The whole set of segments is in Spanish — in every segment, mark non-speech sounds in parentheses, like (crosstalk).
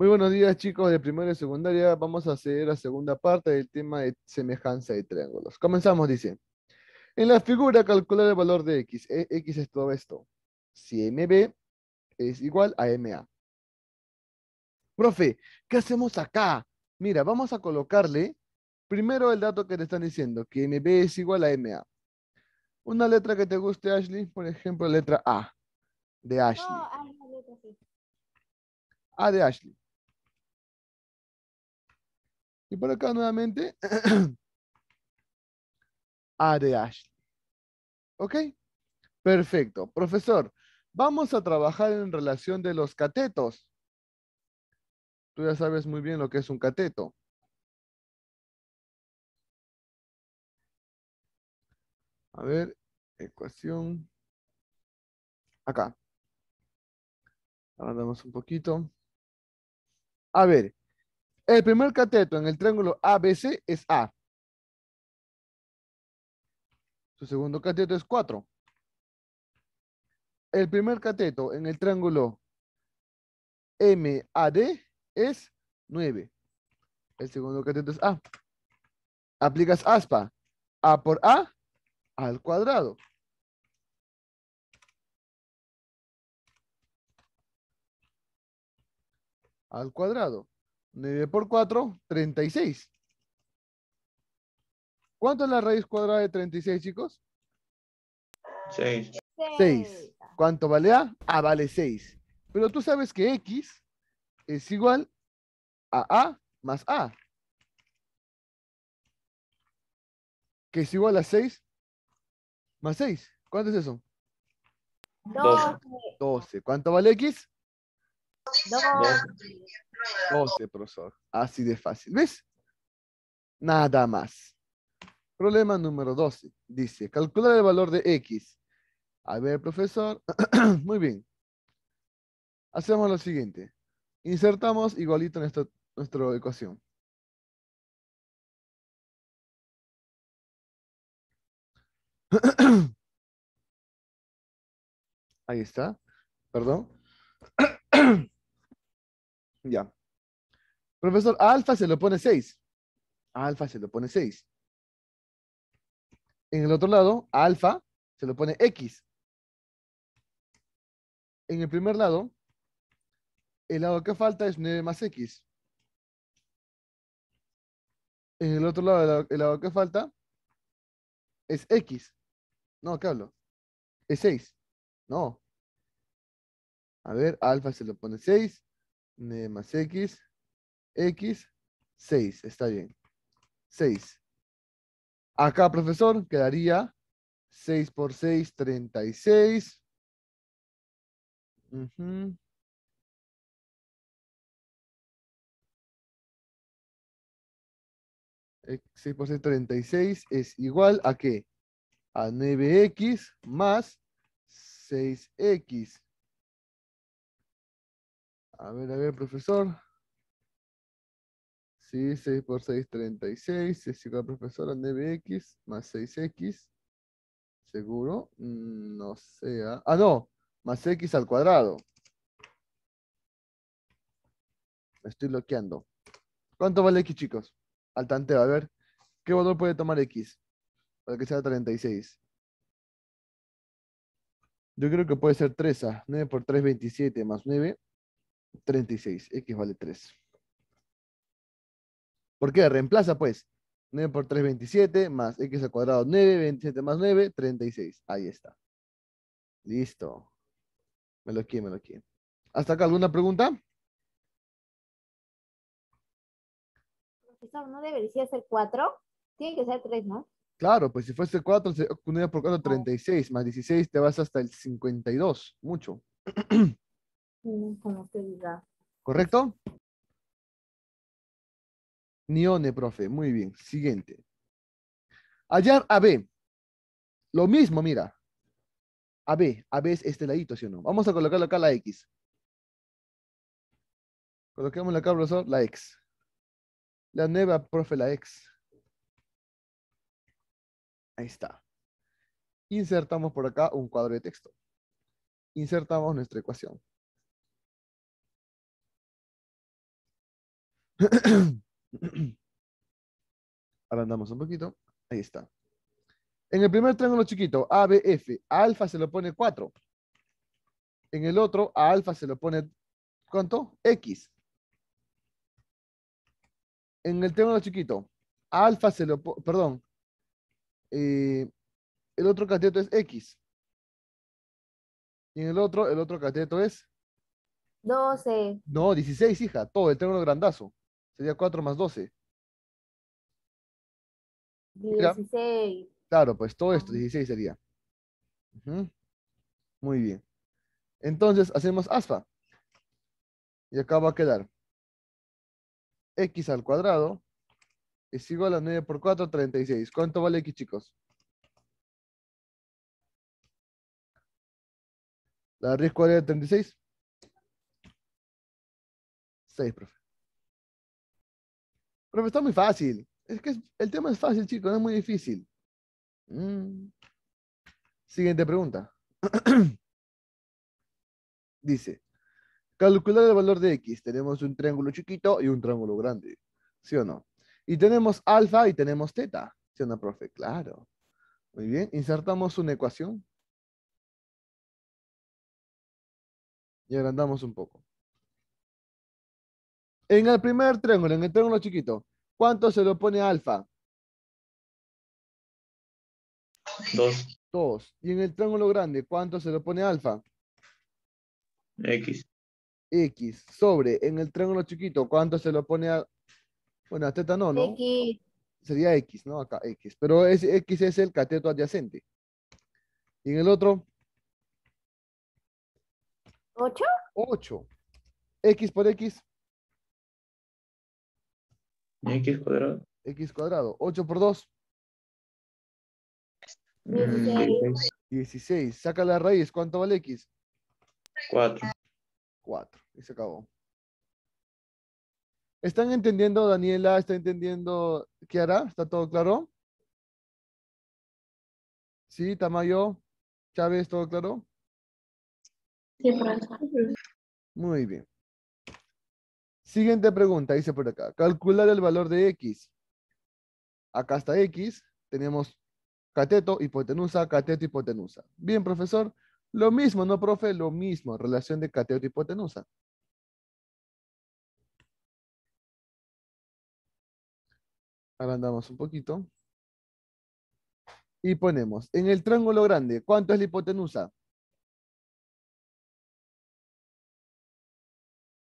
Muy buenos días chicos de primera y secundaria. Vamos a hacer la segunda parte del tema de semejanza de triángulos. Comenzamos, dice. En la figura calcular el valor de x. E, x es todo esto. Si mb es igual a ma. Profe, ¿qué hacemos acá? Mira, vamos a colocarle primero el dato que te están diciendo, que mb es igual a ma. Una letra que te guste, Ashley, por ejemplo, letra A de Ashley. a de Ashley. Y por acá nuevamente, (clears throat) A de Ashley. ¿Ok? Perfecto. Profesor, vamos a trabajar en relación de los catetos. Tú ya sabes muy bien lo que es un cateto. A ver, ecuación. Acá. Ahora un poquito. A ver, el primer cateto en el triángulo ABC es A. Su segundo cateto es 4. El primer cateto en el triángulo MAD es 9. El segundo cateto es A. Aplicas ASPA. A por A al cuadrado. Al cuadrado. 9 por 4, 36. ¿Cuánto es la raíz cuadrada de 36, chicos? 6. 6. ¿Cuánto vale A? A vale 6. Pero tú sabes que X es igual a A más A. Que es igual a 6 más 6. ¿Cuánto es eso? 12. 12. ¿Cuánto vale X? 12. 12, profesor. Así de fácil. ¿Ves? Nada más. Problema número 12. Dice, calcular el valor de X. A ver, profesor. (clears throat) Muy bien. Hacemos lo siguiente. Insertamos igualito en nuestra ecuación. (clears throat) Ahí está. Perdón. (clears throat) Ya. Profesor, alfa se le pone 6. alfa se le pone 6. En el otro lado, alfa se le pone X. En el primer lado, el lado que falta es 9 más X. En el otro lado, el lado que falta es X. No, ¿qué hablo? Es 6. No. A ver, alfa se le pone 6 más X, X, 6, está bien. 6. Acá, profesor, quedaría 6 por 6, 36. Uh X, 6 por 6, 36 es igual a qué? A 9x más 6x. A ver, a ver, profesor. Sí, 6 por 6, 36. Es igual, profesora, 9x más 6x. ¿Seguro? Mm, no sea. ¿ah? ah, no. Más x al cuadrado. Me estoy bloqueando. ¿Cuánto vale x, chicos? Al tanteo, a ver. ¿Qué valor puede tomar x? Para que sea 36. Yo creo que puede ser 3 a 9 por 3, 27 más 9. 36. X vale 3. ¿Por qué? Reemplaza pues. 9 por 3, 27, más x al cuadrado, 9, 27 más 9, 36. Ahí está. Listo. Me lo quiero, me lo quiero. ¿Hasta acá alguna pregunta? Profesor, ¿no debería ser 4? Tiene que ser 3, ¿no? Claro, pues si fuese 4, 9 por 4, 36, más 16 te vas hasta el 52. Mucho. (clears throat) ¿Correcto? Nione, profe. Muy bien. Siguiente. Hallar B. Lo mismo, mira. A B es este ladito, ¿sí o no? Vamos a colocarlo acá la X. Coloquemos acá, profesor, la X. La nueva, profe, la X. Ahí está. Insertamos por acá un cuadro de texto. Insertamos nuestra ecuación. Ahora (clears throat) andamos un poquito. Ahí está. En el primer triángulo chiquito, ABF, alfa se lo pone 4. En el otro, a alfa se lo pone, ¿cuánto? X. En el triángulo chiquito, alfa se lo pone, perdón, eh, el otro cateto es X. Y en el otro, el otro cateto es... 12. No, 16, hija. Todo, el triángulo grandazo. Sería 4 más 12. 16. Claro, pues todo esto, 16 sería. Muy bien. Entonces hacemos asfa. Y acá va a quedar x al cuadrado es igual a 9 por 4, 36. ¿Cuánto vale x, chicos? ¿La raíz cuadrada de 36? 6, profe. Pero está muy fácil. Es que el tema es fácil, chicos, no es muy difícil. Mm. Siguiente pregunta. (clears throat) Dice, calcular el valor de X. Tenemos un triángulo chiquito y un triángulo grande. ¿Sí o no? Y tenemos alfa y tenemos teta. ¿Sí o no, profe? Claro. Muy bien. Insertamos una ecuación. Y agrandamos un poco. En el primer triángulo, en el triángulo chiquito, ¿cuánto se lo pone alfa? Dos. Dos. Y en el triángulo grande, ¿cuánto se lo pone alfa? X. X. Sobre, en el triángulo chiquito, ¿cuánto se lo pone a... Bueno, a teta no, ¿no? X. Sería X, ¿no? Acá X. Pero es, X es el cateto adyacente. ¿Y en el otro? ¿Ocho? Ocho. X por X x cuadrado? X cuadrado. 8 por 2. 16. 16. Saca la raíz. ¿Cuánto vale x? 4. 4. Y se acabó. ¿Están entendiendo, Daniela? ¿Está entendiendo, Kiara? ¿Está todo claro? ¿Sí, Tamayo? ¿Chávez, todo claro? Sí, Muy bien. Siguiente pregunta, dice por acá. Calcular el valor de X. Acá está X. Tenemos cateto, hipotenusa, cateto, hipotenusa. Bien, profesor. Lo mismo, ¿no, profe? Lo mismo. Relación de cateto, hipotenusa. Agrandamos un poquito. Y ponemos, en el triángulo grande, ¿cuánto es la hipotenusa?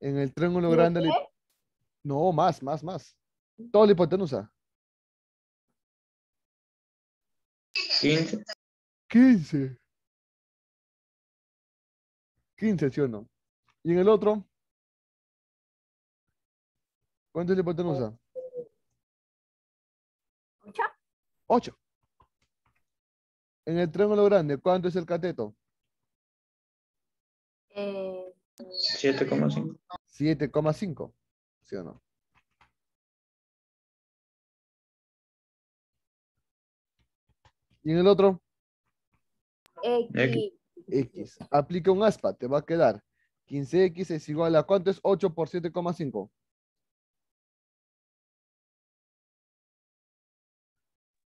en el triángulo grande. No, más, más, más. Todo la hipotenusa. 15. 15. 15, ¿sí o no? ¿Y en el otro? ¿Cuánto es la hipotenusa? 8. 8. En el triángulo grande, ¿cuánto es el cateto? Eh... 7,5. 7,5, ¿sí o no? ¿Y en el otro? X. X. Aplica un aspa, te va a quedar 15X es igual a ¿cuánto es 8 por 7,5?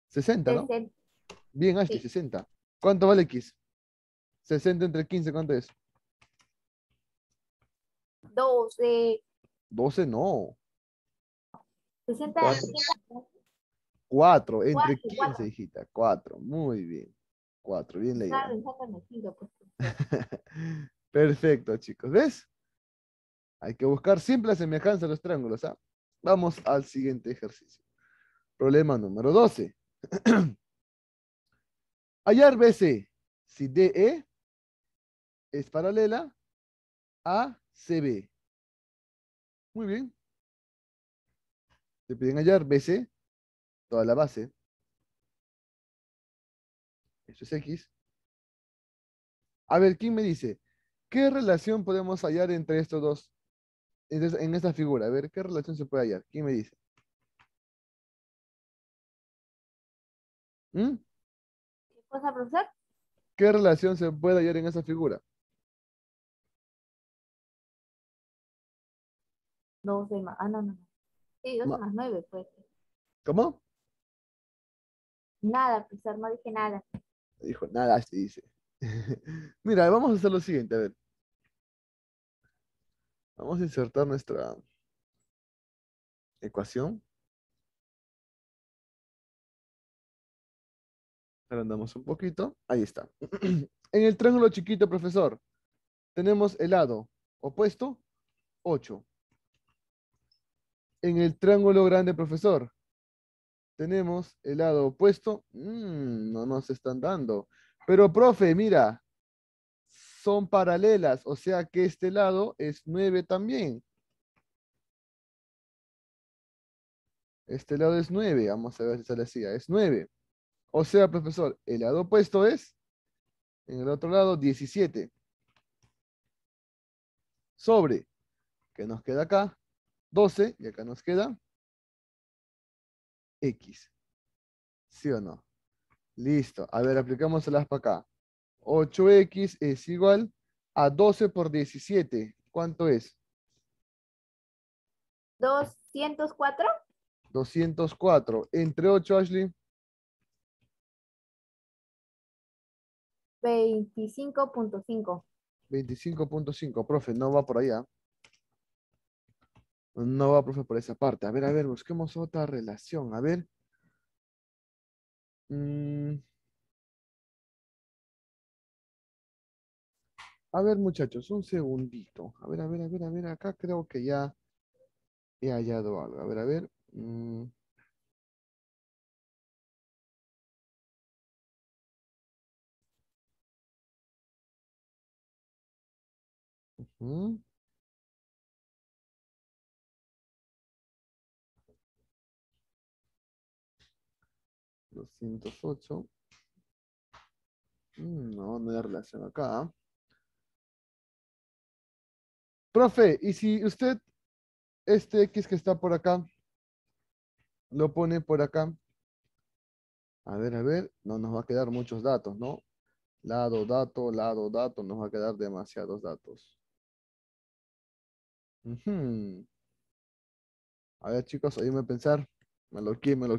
60, ¿no? Bien, Ashley, 60. ¿Cuánto vale X? 60 entre 15, ¿cuánto es? 12. 12 no. 60 entre 15, hijita. 4, muy bien. 4, bien leído. (laughs) Perfecto, chicos. ¿Ves? Hay que buscar simple semejanza en los triángulos. ¿ah? Vamos al siguiente ejercicio. Problema número 12. (clears throat) Hallar BC si DE es paralela a CB Muy bien. Te piden hallar BC, toda la base. Eso es X. A ver, ¿quién me dice? ¿Qué relación podemos hallar entre estos dos? en esta figura, a ver, ¿qué relación se puede hallar? ¿Quién me dice? ¿Mm? ¿Qué ¿Qué relación se puede hallar en esa figura? 12 más, ah, no, no, Sí, dos más 9, pues. ¿Cómo? Nada, profesor no dije nada. Dijo, nada, así dice. (laughs) Mira, vamos a hacer lo siguiente, a ver. Vamos a insertar nuestra ecuación. andamos un poquito. Ahí está. (clears throat) en el triángulo chiquito, profesor, tenemos el lado opuesto, 8 en el triángulo grande, profesor? Tenemos el lado opuesto. Mm, no nos están dando. Pero, profe, mira, son paralelas, o sea que este lado es 9 también. Este lado es 9, vamos a ver si sale así, ah, es 9. O sea, profesor, el lado opuesto es, en el otro lado, 17. Sobre, que nos queda acá, 12, y acá nos queda X. ¿Sí o no? Listo. A ver, aplicamos el para acá. 8X es igual a 12 por 17. ¿Cuánto es? 204. 204. Entre 8, Ashley. 25.5. 25.5, profe, no va por allá. No va, profe, por esa parte. A ver, a ver, busquemos otra relación. A ver. Mm. A ver, muchachos, un segundito. A ver, a ver, a ver, a ver. Acá creo que ya he hallado algo. A ver, a ver. Mm. Mm, no, no hay relación acá. Profe, y si usted, este X que está por acá, lo pone por acá. A ver, a ver, no nos va a quedar muchos datos, ¿no? Lado, dato, lado, dato, nos va a quedar demasiados datos. A ver, chicos, ayúdenme a pensar. Me lo me lo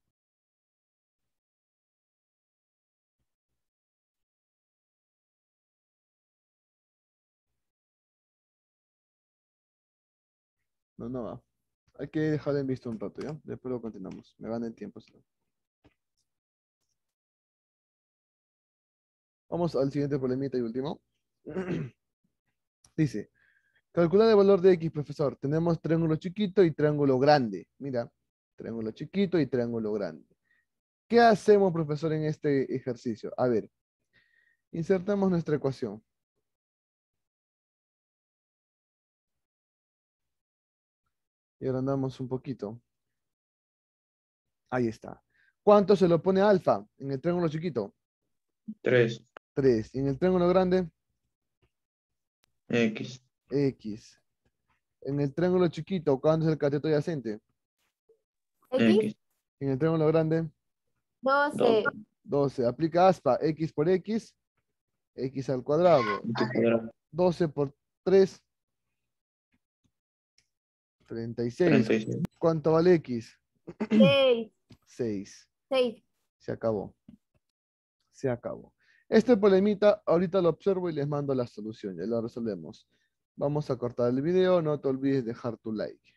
No, no va. Hay que dejar en visto un rato, ¿ya? Después lo continuamos. Me van el tiempo. Vamos al siguiente problemita y último. (clears throat) Dice, calcular el valor de X, profesor. Tenemos triángulo chiquito y triángulo grande. Mira, triángulo chiquito y triángulo grande. ¿Qué hacemos, profesor, en este ejercicio? A ver, insertamos nuestra ecuación. Y agrandamos un poquito. Ahí está. ¿Cuánto se lo pone alfa en el triángulo chiquito? 3. 3. ¿Y en el triángulo grande? X. X. En el triángulo chiquito, ¿cuánto es el cateto adyacente? X. En el triángulo grande. 12. 12. Aplica aspa. X por X. X al cuadrado. 12 por 3. 36. ¿Cuánto vale X? 6. 6. Se acabó. Se acabó. Este polemita ahorita lo observo y les mando la solución, ya lo resolvemos. Vamos a cortar el video, no te olvides dejar tu like.